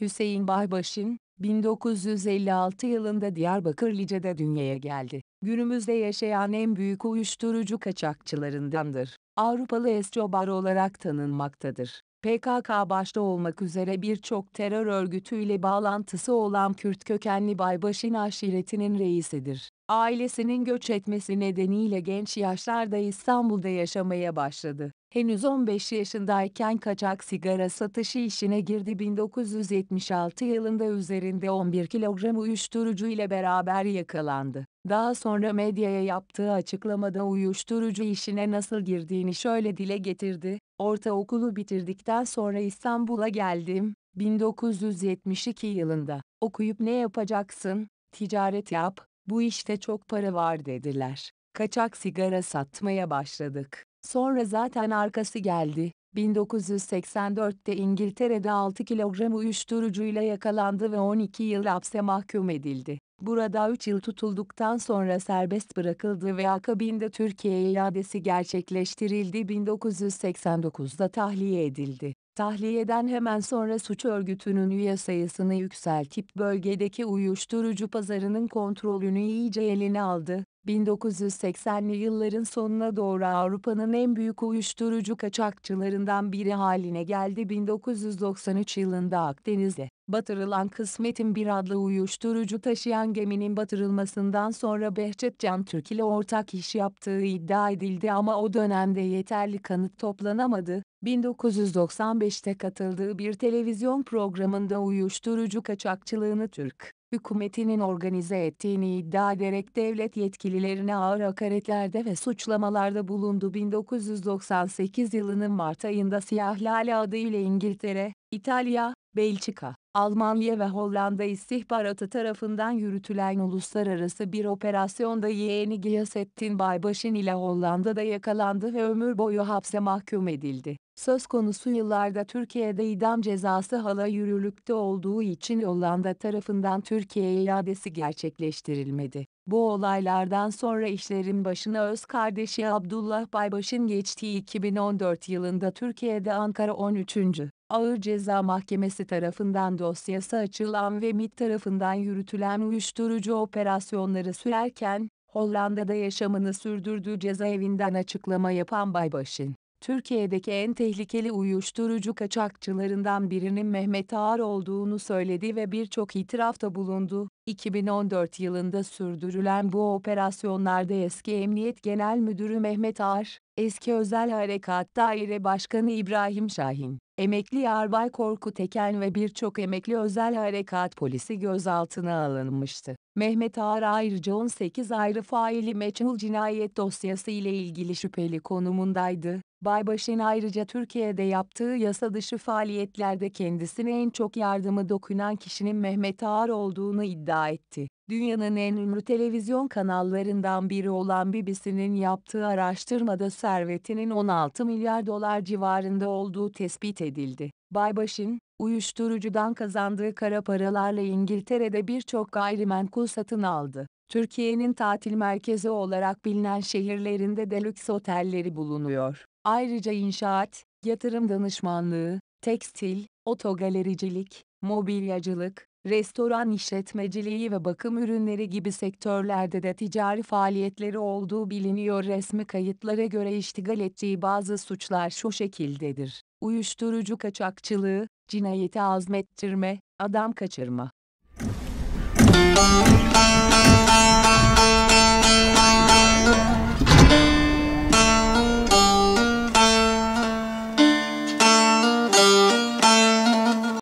Hüseyin Baybaş'in 1956 yılında Diyarbakır Lice'de dünyaya geldi. Günümüzde yaşayan en büyük uyuşturucu kaçakçılarındandır. Avrupalı Escobar olarak tanınmaktadır. PKK başta olmak üzere birçok terör örgütüyle bağlantısı olan Kürt kökenli Baybaşin aşiretinin reisidir. Ailesinin göç etmesi nedeniyle genç yaşlarda İstanbul'da yaşamaya başladı henüz 15 yaşındayken kaçak sigara satışı işine girdi. 1976 yılında üzerinde 11 kilogram uyuşturucu ile beraber yakalandı. Daha sonra medyaya yaptığı açıklamada uyuşturucu işine nasıl girdiğini şöyle dile getirdi. Ortaokulu bitirdikten sonra İstanbul'a geldim. 1972 yılında okuyup ne yapacaksın? Ticaret yap. Bu işte çok para var dediler. Kaçak sigara satmaya başladık. Sonra zaten arkası geldi. 1984'te İngiltere'de 6 kilogram uyuşturucuyla yakalandı ve 12 yıl hapse mahkum edildi. Burada 3 yıl tutulduktan sonra serbest bırakıldı ve akabinde Türkiye'ye iadesi gerçekleştirildi 1989'da tahliye edildi. Tahliyeden hemen sonra suç örgütünün üye sayısını yükseltip bölgedeki uyuşturucu pazarının kontrolünü iyice eline aldı. 1980'li yılların sonuna doğru Avrupa'nın en büyük uyuşturucu kaçakçılarından biri haline geldi. 1993 yılında Akdeniz'de batırılan Kısmet'in bir adlı uyuşturucu taşıyan geminin batırılmasından sonra Behçet Can Türk ile ortak iş yaptığı iddia edildi ama o dönemde yeterli kanıt toplanamadı. 1995'te katıldığı bir televizyon programında uyuşturucu kaçakçılığını Türk hükümetinin organize ettiğini iddia ederek devlet yetkililerine ağır hakaretlerde ve suçlamalarda bulundu. 1998 yılının Mart ayında Siyah Lale adıyla İngiltere, İtalya, Belçika, Almanya ve Hollanda istihbaratı tarafından yürütülen uluslararası bir operasyonda yeğeni Gyasettin Baybaşin ile Hollanda'da yakalandı ve ömür boyu hapse mahkum edildi. Söz konusu yıllarda Türkiye'de idam cezası hala yürürlükte olduğu için Hollanda tarafından Türkiye'ye iadesi gerçekleştirilmedi. Bu olaylardan sonra işlerin başına öz kardeşi Abdullah Baybaş'ın geçtiği 2014 yılında Türkiye'de Ankara 13. Ağır Ceza Mahkemesi tarafından dosyası açılan ve MİT tarafından yürütülen uyuşturucu operasyonları sürerken, Hollanda'da yaşamını sürdürdüğü cezaevinden açıklama yapan Baybaş'ın, Türkiye'deki en tehlikeli uyuşturucu kaçakçılarından birinin Mehmet Ağar olduğunu söyledi ve birçok itirafta bulundu. 2014 yılında sürdürülen bu operasyonlarda eski Emniyet Genel Müdürü Mehmet Ağar, eski Özel Harekat Daire Başkanı İbrahim Şahin, Emekli Yarbay Korkut Eken ve birçok emekli özel harekat polisi gözaltına alınmıştı. Mehmet Ağar ayrıca 18 ayrı faili meçhul cinayet dosyası ile ilgili şüpheli konumundaydı. Baybaşı'nın ayrıca Türkiye'de yaptığı yasa dışı faaliyetlerde kendisine en çok yardımı dokunan kişinin Mehmet Ağar olduğunu iddia etti. Dünyanın en ünlü televizyon kanallarından biri olan BBC'nin yaptığı araştırmada servetinin 16 milyar dolar civarında olduğu tespit edildi. Baybaş'ın, uyuşturucudan kazandığı kara paralarla İngiltere'de birçok gayrimenkul satın aldı. Türkiye'nin tatil merkezi olarak bilinen şehirlerinde de lüks otelleri bulunuyor. Ayrıca inşaat, yatırım danışmanlığı, tekstil, otogalericilik, mobilyacılık, restoran işletmeciliği ve bakım ürünleri gibi sektörlerde de ticari faaliyetleri olduğu biliniyor. Resmi kayıtlara göre iştigal ettiği bazı suçlar şu şekildedir. Uyuşturucu kaçakçılığı, cinayeti azmettirme, adam kaçırma.